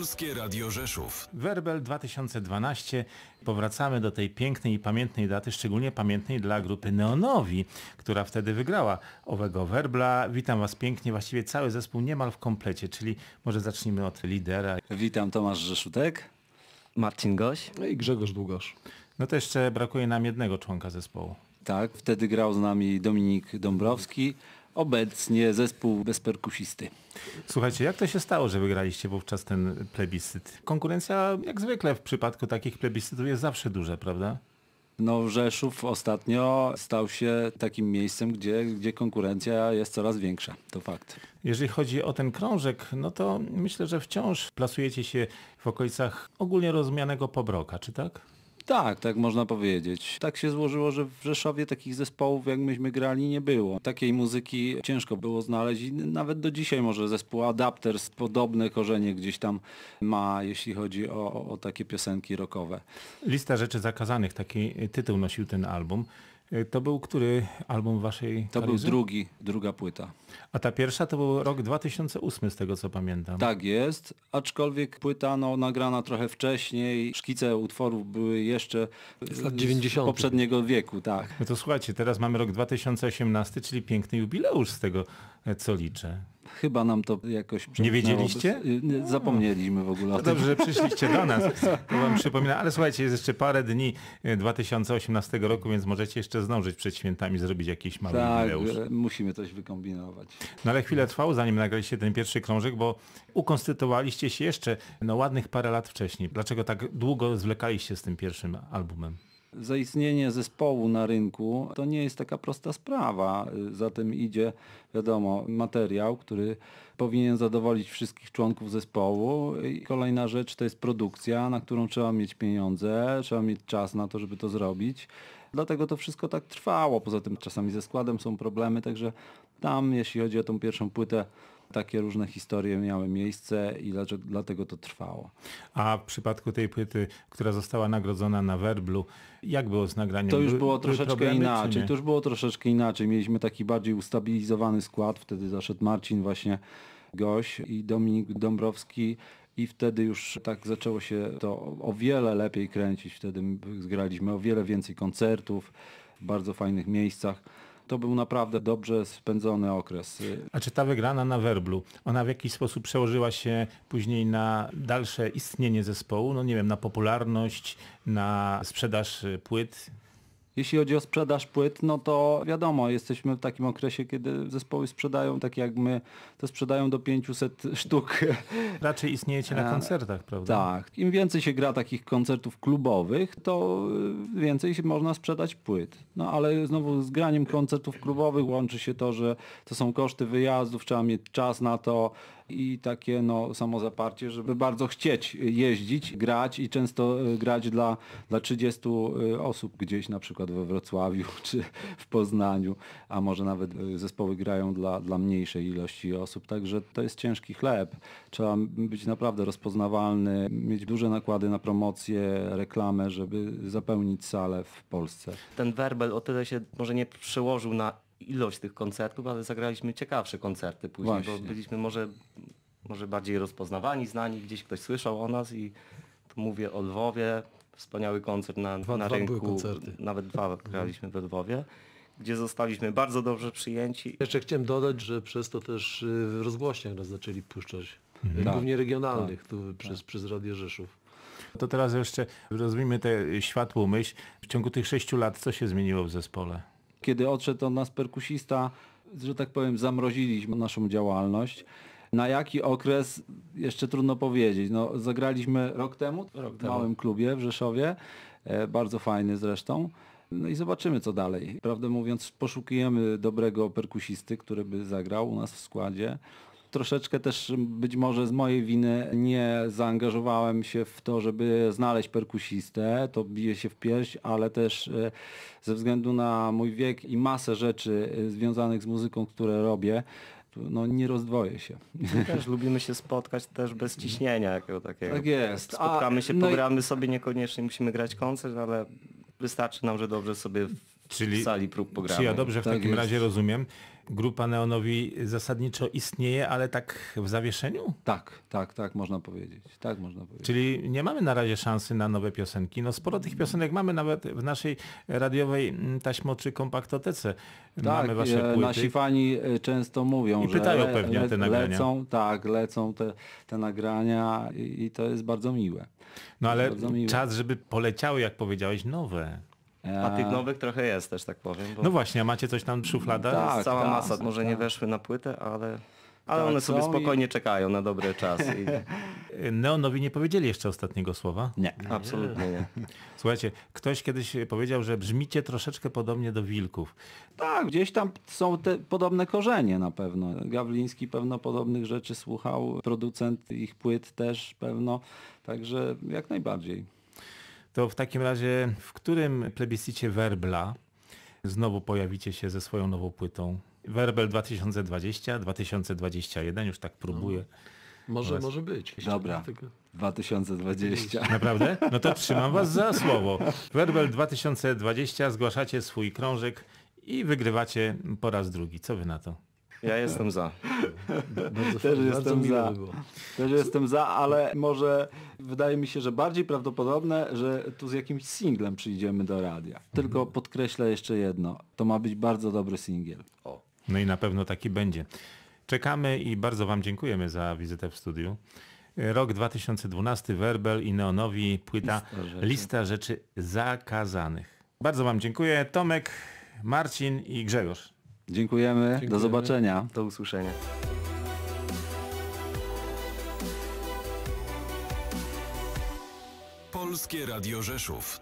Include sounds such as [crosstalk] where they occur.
Polskie Radio Rzeszów. Werbel 2012. Powracamy do tej pięknej i pamiętnej daty, szczególnie pamiętnej dla grupy Neonowi, która wtedy wygrała owego werbla. Witam Was pięknie, właściwie cały zespół niemal w komplecie, czyli może zacznijmy od lidera. Witam Tomasz Rzeszutek. Marcin Goś. No I Grzegorz Długosz. No to jeszcze brakuje nam jednego członka zespołu. Tak, wtedy grał z nami Dominik Dąbrowski, obecnie zespół bez perkusisty. Słuchajcie, jak to się stało, że wygraliście wówczas ten plebiscyt? Konkurencja jak zwykle w przypadku takich plebiscytów jest zawsze duża, prawda? No Rzeszów ostatnio stał się takim miejscem, gdzie, gdzie konkurencja jest coraz większa. To fakt. Jeżeli chodzi o ten krążek, no to myślę, że wciąż plasujecie się w okolicach ogólnie rozumianego pobroka, czy tak? Tak, tak można powiedzieć. Tak się złożyło, że w Rzeszowie takich zespołów, jak myśmy grali, nie było. Takiej muzyki ciężko było znaleźć i nawet do dzisiaj może zespół Adapters podobne korzenie gdzieś tam ma, jeśli chodzi o, o takie piosenki rockowe. Lista rzeczy zakazanych, taki tytuł nosił ten album. E, to był który album waszej To był drugi, druga płyta. A ta pierwsza to był rok 2008 z tego co pamiętam. Tak jest, aczkolwiek płyta no, nagrana trochę wcześniej, szkice utworów były jeszcze z lat 90. Z poprzedniego wieku, tak. No to słuchajcie, teraz mamy rok 2018, czyli piękny jubileusz z tego e, co liczę. Chyba nam to jakoś Nie wiedzieliście? Y, no. Zapomnieliśmy w ogóle o no tym. Dobrze, że przyszliście do nas. [laughs] To wam przypomina, ale słuchajcie, jest jeszcze parę dni 2018 y, roku, więc możecie jeszcze zdążyć przed świętami zrobić jakiś mały tak, jubileusz. musimy coś wykombinować. No ale chwilę trwało, zanim nagraliście ten pierwszy krążek, bo ukonstytuowaliście się jeszcze no, ładnych parę lat wcześniej. Dlaczego tak długo zwlekaliście z tym pierwszym albumem? zaistnienie zespołu na rynku to nie jest taka prosta sprawa. Za tym idzie, wiadomo, materiał, który powinien zadowolić wszystkich członków zespołu. I kolejna rzecz to jest produkcja, na którą trzeba mieć pieniądze, trzeba mieć czas na to, żeby to zrobić. Dlatego to wszystko tak trwało. Poza tym czasami ze składem są problemy, także tam, jeśli chodzi o tą pierwszą płytę, takie różne historie miały miejsce i dlatego to trwało. A w przypadku tej płyty, która została nagrodzona na Werblu, jak było z nagraniem? To już było troszeczkę problemy, inaczej. To już było troszeczkę inaczej. Mieliśmy taki bardziej ustabilizowany skład. Wtedy zaszedł Marcin właśnie Goś i Dominik Dąbrowski i wtedy już tak zaczęło się to o wiele lepiej kręcić. Wtedy zgraliśmy o wiele więcej koncertów w bardzo fajnych miejscach to był naprawdę dobrze spędzony okres. A czy ta wygrana na Werblu, ona w jakiś sposób przełożyła się później na dalsze istnienie zespołu? No nie wiem, na popularność, na sprzedaż płyt? Jeśli chodzi o sprzedaż płyt, no to wiadomo, jesteśmy w takim okresie, kiedy zespoły sprzedają, tak jak my, to sprzedają do 500 [laughs] sztuk. Raczej istniejecie na koncertach, prawda? Tak. Im więcej się gra takich koncertów klubowych, to y, więcej się można sprzedać płyt. No ale znowu z graniem koncertów klubowych łączy się to, że to są koszty wyjazdów, trzeba mieć czas na to, i takie no, samozaparcie, żeby bardzo chcieć jeździć, grać i często y, grać dla, dla 30 y, osób gdzieś na przykład przykład we Wrocławiu [laughs] czy w Poznaniu, a może nawet y, zespoły grają dla, dla mniejszej ilości osób. Także to jest ciężki chleb. Trzeba być naprawdę rozpoznawalny, mieć duże nakłady na promocję, reklamę, żeby zapełnić salę w Polsce. Ten werbel o tyle się może nie przełożył na ilość tych koncertów, ale zagraliśmy ciekawsze koncerty później, Właśnie. bo byliśmy może, może bardziej rozpoznawani, znani, gdzieś ktoś słyszał o nas i tu mówię o Lwowie, wspaniały koncert na, dwa, na dwa rynku. Nawet dwa mhm. graliśmy mhm. we Lwowie gdzie zostaliśmy bardzo dobrze przyjęci. Jeszcze chciałem dodać, że przez to też y, w rozgłośniach nas zaczęli puszczać, mhm. Tak. głównie tak. regionalnych, tak. tu tak. przez, przez Radio Rzeszów. To teraz jeszcze rozwijmy tę światłą myśl. W ciągu tych sześciu lat co się zmieniło w zespole? Kiedy odszedł od nas perkusista, że tak powiem, zamroziliśmy naszą działalność. Na jaki okres jeszcze trudno powiedzieć. No, zagraliśmy rok temu rok w małym temu. klubie w Rzeszowie, e, bardzo fajny zresztą. No i zobaczymy co dalej. Prawdę mówiąc, poszukujemy dobrego perkusisty, który by zagrał u nas w składzie troszeczkę też być może z mojej winy nie zaangażowałem się w to, żeby znaleźć perkusistę. To bije się w pierś, ale też e, ze względu na mój wiek i masę rzeczy e, związanych z muzyką, które robię, no nie rozdwoję się. My też lubimy się spotkać też bez ciśnienia jako takiego. Tak jest. Spotkamy się, A, no pogramy i... sobie, niekoniecznie musimy grać koncert, ale wystarczy nam, że dobrze sobie Czyli, sali prób programu. Czy ja dobrze w tak takim jest. razie rozumiem, grupa Neonowi zasadniczo istnieje, ale tak w zawieszeniu? Tak, tak, tak można powiedzieć. Tak można powiedzieć. Czyli nie mamy na razie szansy na nowe piosenki. No sporo tych piosenek mamy nawet w naszej radiowej mm, taśmoczy kompaktotece. Tak, mamy wasze e, płyty. nasi fani e, często mówią, I że pytają le, te nagrania. Lecą, tak, lecą te, te nagrania i, i to jest bardzo miłe. No ale czas, żeby poleciały, jak powiedziałeś, nowe. A tych nowych trochę jest też tak powiem. No właśnie, a macie coś tam w szufladach? Tak, cała tak, masa, tak, może tak. nie weszły na płytę, ale ale tak, one sobie spokojnie i... czekają na dobry czas. I... [laughs] Neonowi nie powiedzieli jeszcze ostatniego słowa? Nie, absolutnie nie. Słuchajcie, ktoś kiedyś powiedział, że brzmicie troszeczkę podobnie do wilków. Tak, gdzieś tam są te podobne korzenie na pewno. Gawliński pewno podobnych rzeczy słuchał, producent ich płyt też pewno, także jak najbardziej. To w takim razie w którym plebiscycie Werbla znowu pojawicie się ze swoją nową płytą? Werbel 2020, 2021, już tak próbuję. No, może, może być. Dobra. 2020. Naprawdę? No to trzymam Was za [laughs] słowo. Werbel 2020, zgłaszacie swój krążek i wygrywacie po raz drugi. Co Wy na to? Ja jestem za. Też jestem za. Też jestem za, ale może wydaje mi się, że bardziej prawdopodobne, że tu z jakimś singlem przyjdziemy do radia. Tylko mhm. podkreślę jeszcze jedno. To ma być bardzo dobry singiel. O. No i na pewno taki będzie. Czekamy i bardzo Wam dziękujemy za wizytę w studiu. Rok 2012, Werbel i Neonowi płyta Lista rzeczy. Lista rzeczy zakazanych. Bardzo Wam dziękuję. Tomek, Marcin i Grzegorz. Dziękujemy. Dziękujemy. Do zobaczenia. Do usłyszenia. Polskie Radio Rzeszów.